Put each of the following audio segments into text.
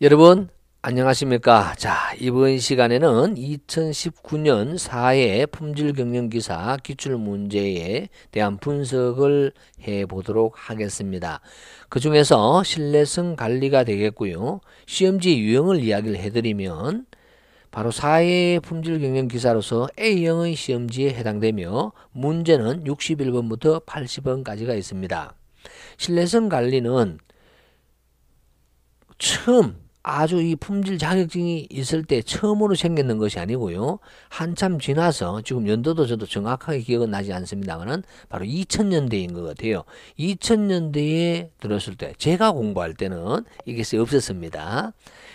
여러분 안녕하십니까? 자, 이번 시간에는 2019년 4회 품질 경영 기사 기출 문제에 대한 분석을 해 보도록 하겠습니다. 그 중에서 신뢰성 관리가 되겠고요. 시험지 유형을 이야기를 해 드리면 바로 4회 품질 경영 기사로서 A형의 시험지에 해당되며 문제는 61번부터 80번까지가 있습니다. 신뢰성 관리는 처음 아주 이 품질 자격증이 있을 때 처음으로 생겼는 것이 아니고요. 한참 지나서 지금 연도도 저도 정확하게 기억은 나지 않습니다만은 바로 2000년대인 것 같아요. 2000년대에 들었을 때 제가 공부할 때는 이것이 없었습니다.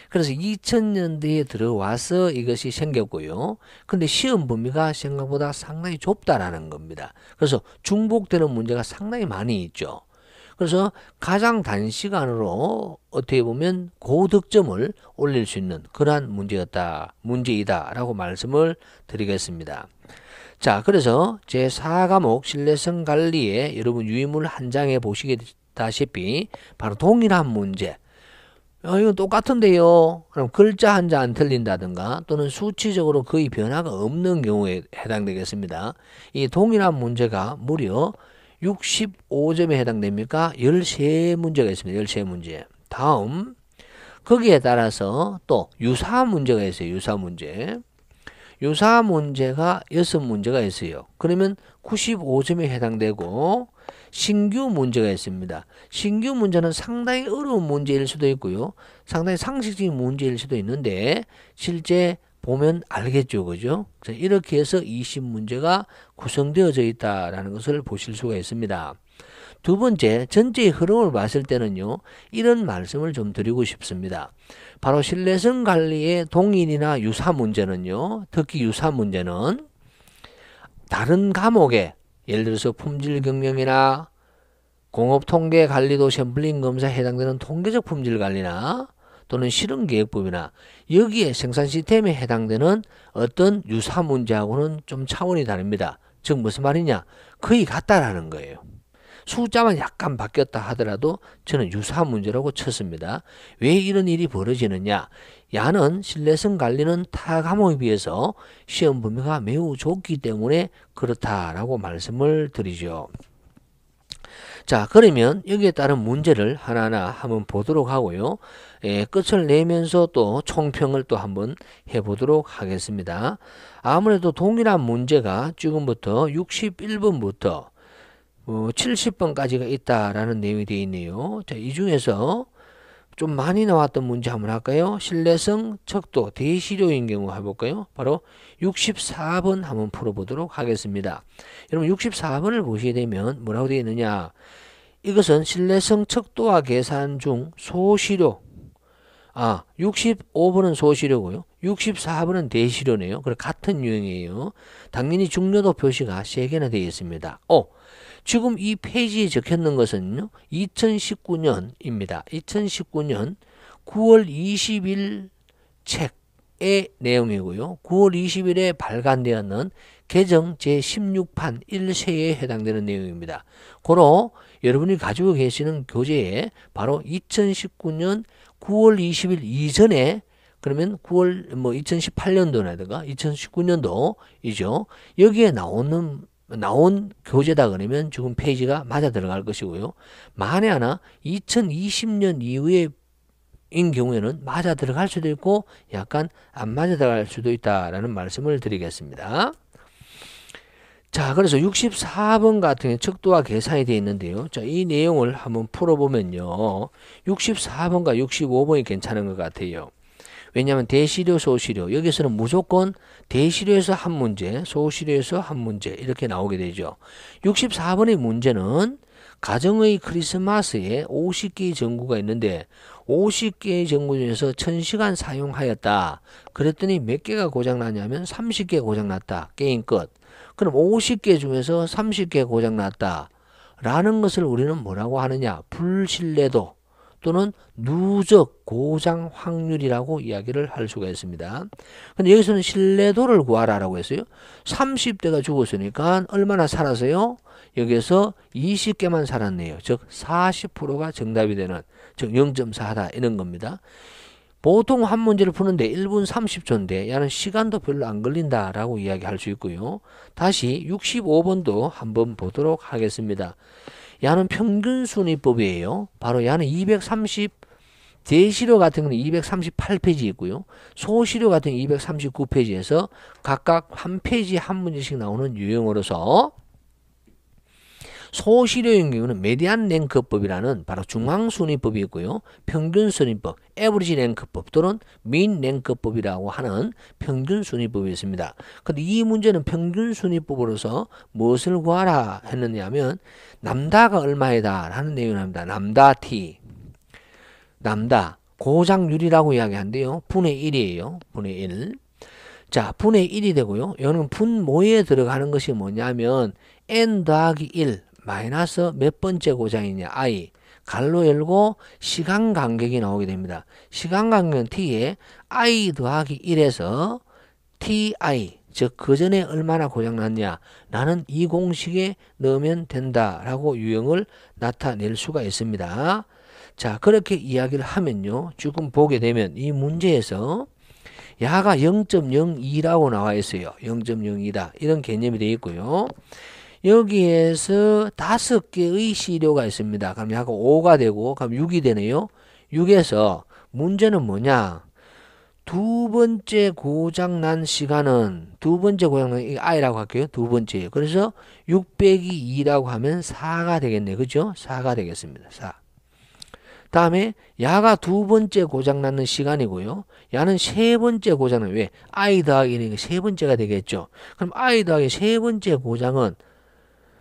그래서 2000년대에 들어와서 이것이 생겼고요. 근데 시험 범위가 생각보다 상당히 좁다라는 겁니다. 그래서 중복되는 문제가 상당히 많이 있죠. 그래서 가장 단시간으로 어떻게 보면 고득점을 올릴 수 있는 그러한 문제였다, 문제이다라고 말씀을 드리겠습니다. 자, 그래서 제 4과목 신뢰성 관리에 여러분 유의물 한 장에 보시다시피 겠 바로 동일한 문제. 어, 아, 이건 똑같은데요. 그럼 글자 한자 안 틀린다든가 또는 수치적으로 거의 변화가 없는 경우에 해당되겠습니다. 이 동일한 문제가 무려 65점에 해당됩니까? 13문제가 있습니다. 13문제. 다음 거기에 따라서 또 유사 문제가 있어요. 유사 문제. 유사 문제가 6문제가 있어요. 그러면 95점에 해당되고 신규 문제가 있습니다. 신규 문제는 상당히 어려운 문제일 수도 있고요. 상당히 상식적인 문제일 수도 있는데 실제 보면 알겠죠. 그죠? 이렇게 해서 20문제가 구성되어져 있다라는 것을 보실 수가 있습니다. 두 번째, 전체의 흐름을 봤을 때는요, 이런 말씀을 좀 드리고 싶습니다. 바로 신뢰성 관리의 동인이나 유사 문제는요, 특히 유사 문제는 다른 과목에, 예를 들어서 품질 경영이나 공업 통계 관리도 샘플링 검사에 해당되는 통계적 품질 관리나 또는 실험계획법이나 여기에 생산 시스템에 해당되는 어떤 유사 문제하고는 좀 차원이 다릅니다. 즉 무슨 말이냐? 거의 같다라는 거예요. 숫자만 약간 바뀌었다 하더라도 저는 유사 문제라고 쳤습니다. 왜 이런 일이 벌어지느냐? 야는 신뢰성 관리는 타 과목에 비해서 시험 범위가 매우 좋기 때문에 그렇다라고 말씀을 드리죠. 자 그러면 여기에 따른 문제를 하나하나 한번 보도록 하고요. 예, 끝을 내면서 또 총평을 또 한번 해보도록 하겠습니다. 아무래도 동일한 문제가 지금부터 61번부터 어, 70번까지가 있다라는 내용이 되어 있네요. 자, 이 중에서 좀 많이 나왔던 문제 한번 할까요? 신뢰성 척도 대시료인 경우 해볼까요? 바로 64번 한번 풀어보도록 하겠습니다. 여러분 64번을 보시게 되면 뭐라고 되어 있느냐? 이것은 신뢰성 척도와 계산 중 소시료 아 65번은 소시료고요. 64번은 대시료네요. 그래 같은 유형이에요. 당연히 중요도 표시가 3개나 되어 있습니다. 어, 지금 이 페이지에 적혀있는 것은요. 2019년입니다. 2019년 9월 20일 책의 내용이고요. 9월 20일에 발간되었는 개정 제16판 1세에 해당되는 내용입니다. 고로 여러분이 가지고 계시는 교재에 바로 2019년 9월 20일 이전에 그러면 9월 뭐 2018년도라든가 2019년도이죠. 여기에 나오는 나온 교재다 그러면 지금 페이지가 맞아 들어갈 것이고요. 만에 하나 2020년 이후에 인 경우에는 맞아 들어갈 수도 있고 약간 안 맞아 들어갈 수도 있다라는 말씀을 드리겠습니다. 자, 그래서 64번 같은 경 척도와 계산이 되어 있는데요. 자, 이 내용을 한번 풀어보면요. 64번과 65번이 괜찮은 것 같아요. 왜냐하면 대시료, 소시료 여기서는 무조건 대시료에서 한 문제, 소시료에서 한 문제 이렇게 나오게 되죠. 64번의 문제는 가정의 크리스마스에 50개의 전구가 있는데 50개의 전구 중에서 1000시간 사용하였다. 그랬더니 몇 개가 고장났냐면 30개 고장났다. 게임 끝. 그럼 50개 중에서 30개 고장났다. 라는 것을 우리는 뭐라고 하느냐? 불신뢰도. 또는 누적 고장 확률이라고 이야기를 할 수가 있습니다. 근데 여기서는 신뢰도를 구하라라고 했어요. 30대가 죽었으니까 얼마나 살았어요? 여기에서 20개만 살았네요. 즉 40%가 정답이 되는 즉 0.4다 이런 겁니다. 보통 한 문제를 푸는데 1분 30초인데 야는 시간도 별로 안 걸린다라고 이야기할 수 있고요. 다시 65번도 한번 보도록 하겠습니다. 야는 평균 순위법이에요. 바로 야는 230 대시료 같은 경우는 238페이지 있고요. 소시료 같은 239페이지에서 각각 한 페이지 한 문제씩 나오는 유형으로서 소실효인 경우는 메디안 랭크법이라는 바로 중앙순위법이 있고요. 평균순위법, 에버리지 랭크법 또는 민 랭크법이라고 하는 평균순위법이 있습니다. 근데 이 문제는 평균순위법으로서 무엇을 구하라 했느냐 하면 남다가 얼마이다 라는 내용입니다. 남다 T. 남다. 고장률이라고 이야기한대요. 분의 1이에요. 분의 1. 자, 분의 1이 되고요. 여는 분모에 들어가는 것이 뭐냐면 n 더하기 1 마이너스 몇 번째 고장이냐 i 갈로 열고 시간 간격이 나오게 됩니다. 시간 간격은 t에 i 더하기 1에서 ti 즉 그 전에 얼마나 고장 났냐 나는 이 공식에 넣으면 된다라고 유형을 나타낼 수가 있습니다. 자 그렇게 이야기를 하면요 지금 보게 되면 이 문제에서 야가 0.02라고 나와 있어요. 0.02다 이런 개념이 되어 있고요. 여기에서 다섯 개의 시료가 있습니다. 그럼 약 5가 되고 그럼 6이 되네요. 6에서 문제는 뭐냐? 두 번째 고장난 시간은 두 번째 고장난 이 i라고 할게요. 두 번째. 그래서 6 0 2라고 하면 4가 되겠네. 그죠? 4가 되겠습니다. 4. 다음에 야가 두 번째 고장나는 시간이고요. 야는 세 번째 고장은 왜? i 더하기 1이 세 번째가 되겠죠. 그럼 i 더하기 세 번째 고장은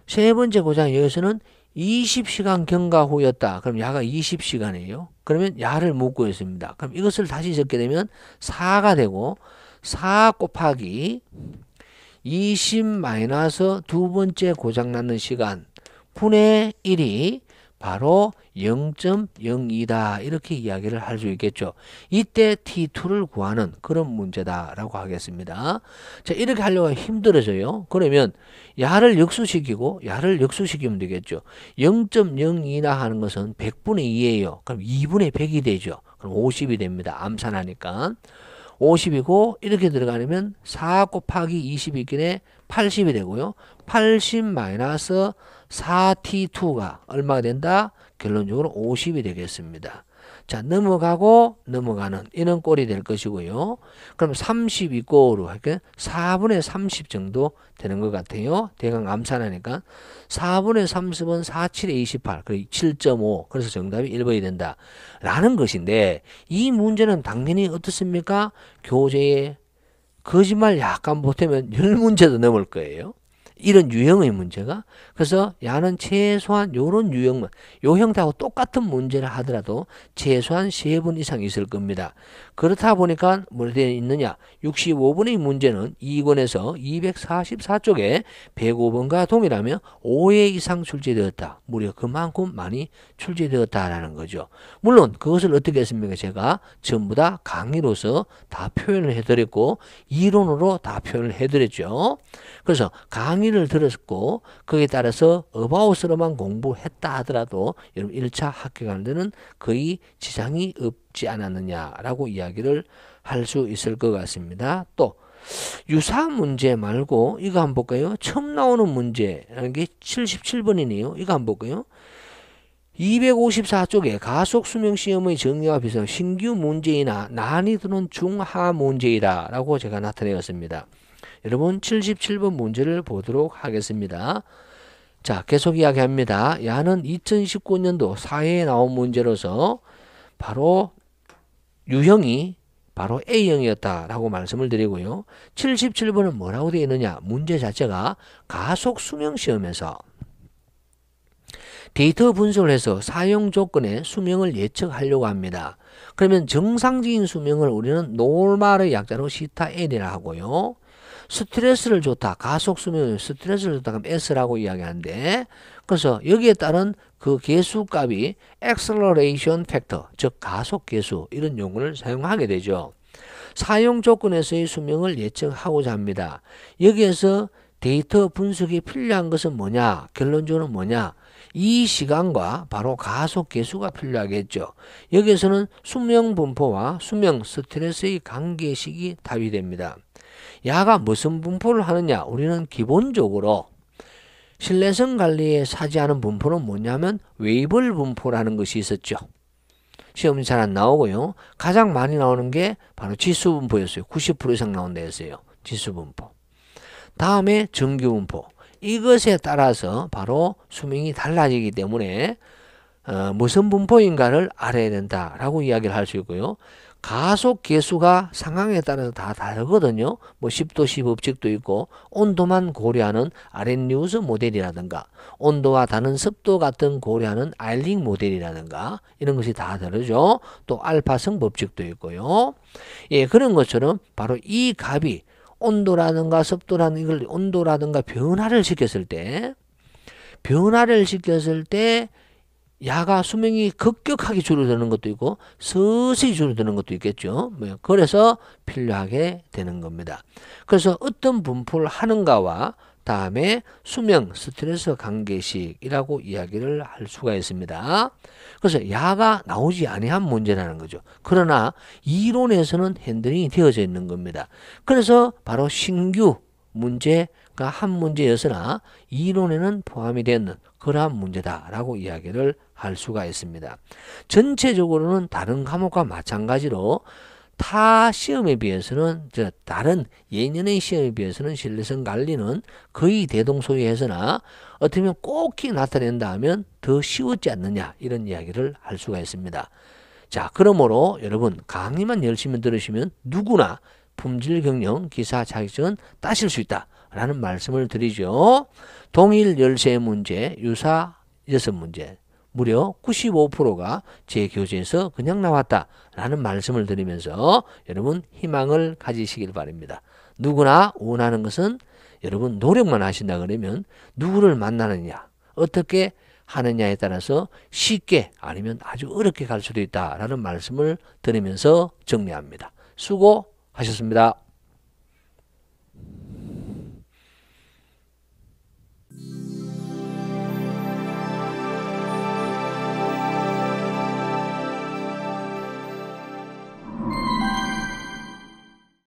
세 번째 고장에 의해서는 20시간 경과 후였다. 그럼 야가 20시간이에요. 그러면 야를 못 구했습니다. 그럼 이것을 다시 적게 되면 4가 되고 4 곱하기 20 마이너스 두 번째 고장났는 시간 분의 1이 바로 0.02다 이렇게 이야기를 할 수 있겠죠. 이때 T2를 구하는 그런 문제다라고 하겠습니다. 자 이렇게 하려고 힘들어져요. 그러면 야를 역수시키고 야를 역수시키면 되겠죠. 0.02나 하는 것은 100분의 2예요. 그럼 2분의 100이 되죠. 그럼 50이 됩니다. 암산하니까. 50이고 이렇게 들어가려면 4 곱하기 20이긴 해 80이 되고요. 80 마이너스 4T2가 얼마가 된다? 결론적으로 50이 되겠습니다. 자 넘어가고 넘어가는 이런 꼴이 될 것이고요. 그럼 32꼴로 할게 4분의 30 정도 되는 것 같아요. 대강 암산하니까 4분의 30은 4, 7에 28, 그리고 7.5 그래서 정답이 1번이 된다. 라는 것인데 이 문제는 당연히 어떻습니까? 교재에 거짓말 약간 보태면 10문제도 넘을 거예요. 이런 유형의 문제가 그래서 야는 최소한 요런 유형만 요 형태하고 똑같은 문제를 하더라도 최소한 세번 이상 있을 겁니다. 그렇다 보니까 뭐에 되어 있느냐 65번의 문제는 2권에서 244쪽에 105번과 동일하며 5회 이상 출제되었다. 무려 그만큼 많이 출제되었다라는 거죠. 물론 그것을 어떻게 했습니까? 제가 전부 다 강의로서 다 표현을 해드렸고 이론으로 다 표현을 해드렸죠. 그래서 강의를 들었고 거기에 따라서 어바웃으로만 공부했다 하더라도 여러분 1차 학교 가는 데는 거의 지장이 없 없지 않았느냐라고 이야기를 할 수 있을 것 같습니다. 또 유사 문제 말고 이거 한번 볼까요? 처음 나오는 문제라는 게 77번이네요. 이거 한번 볼까요? 254쪽에 가속 수명 시험의 정의와 비슷한 신규 문제이나 난이도는 중하 문제이다 라고 제가 나타내었습니다. 여러분 77번 문제를 보도록 하겠습니다. 자 계속 이야기합니다. 야는 2019년도 사회에 나온 문제로서 바로 유형이 바로 A형이었다라고 말씀을 드리고요. 77번은 뭐라고 되어 있느냐? 문제 자체가 가속 수명 시험에서 데이터 분석을 해서 사용 조건의 수명을 예측하려고 합니다. 그러면 정상적인 수명을 우리는 노멀의 약자로 시타 N이라 하고요. 스트레스를 줬다 가속 수명을 스트레스를 줬다 그럼 S라고 이야기하는데 그래서 여기에 따른 그 계수값이 acceleration factor, 즉 가속 계수 이런 용어를 사용하게 되죠. 사용 조건에서의 수명을 예측하고자 합니다. 여기에서 데이터 분석이 필요한 것은 뭐냐? 결론적으로 뭐냐? 이 시간과 바로 가속 계수가 필요하겠죠. 여기에서는 수명 분포와 수명 스트레스의 관계식이 답이 됩니다. 야가 무슨 분포를 하느냐? 우리는 기본적으로 신뢰성 관리에 사지하는 분포는 뭐냐면 웨이블 분포라는 것이 있었죠. 시험잘안 나오고요. 가장 많이 나오는 게 바로 지수 분포였어요. 90% 이상 나온 데였어요. 지수 분포. 다음에 정규 분포. 이것에 따라서 바로 수명이 달라지기 때문에 어, 무슨 분포인가를 알아야 된다라고 이야기를 할 수 있고요. 가속 계수가 상황에 따라서 다 다르거든요. 뭐 10도시 법칙도 있고 온도만 고려하는 아랫뉴스 모델이라든가 온도와 다른 습도 같은 고려하는 알링 모델이라든가 이런 것이 다 다르죠. 또 알파성 법칙도 있고요. 예, 그런 것처럼 바로 이 값이 온도라든가 습도라는 이걸 온도라든가 변화를 시켰을 때 변화를 시켰을 때 야가 수명이 급격하게 줄어드는 것도 있고 서서히 줄어드는 것도 있겠죠. 네, 그래서 필요하게 되는 겁니다. 그래서 어떤 분포를 하는가와 다음에 수명 스트레스 관계식이라고 이야기를 할 수가 있습니다. 그래서 야가 나오지 아니한 문제라는 거죠. 그러나 이론에서는 핸들이 되어져 있는 겁니다. 그래서 바로 신규 문제가 한 문제였으나 이론에는 포함이 되는 그러한 문제다라고 이야기를 할 수가 있습니다. 전체적으로는 다른 과목과 마찬가지로 타 시험에 비해서는 다른 예년의 시험에 비해서는 신뢰성 관리는 거의 대동소이해서나 어떻면 꼭히 나타낸다 면더 쉬웠지 않느냐 이런 이야기를 할 수가 있습니다. 자 그러므로 여러분 강의만 열심히 들으시면 누구나 품질 경영 기사 자격증은 따실 수 있다. 라는 말씀을 드리죠. 동일 열쇠 문제, 유사 여섯 문제, 무려 95%가 제 교재에서 그냥 나왔다. 라는 말씀을 드리면서 여러분 희망을 가지시길 바랍니다. 누구나 원하는 것은 여러분 노력만 하신다 그러면 누구를 만나느냐, 어떻게 하느냐에 따라서 쉽게 아니면 아주 어렵게 갈 수도 있다라는 말씀을 드리면서 정리합니다. 수고 하셨습니다.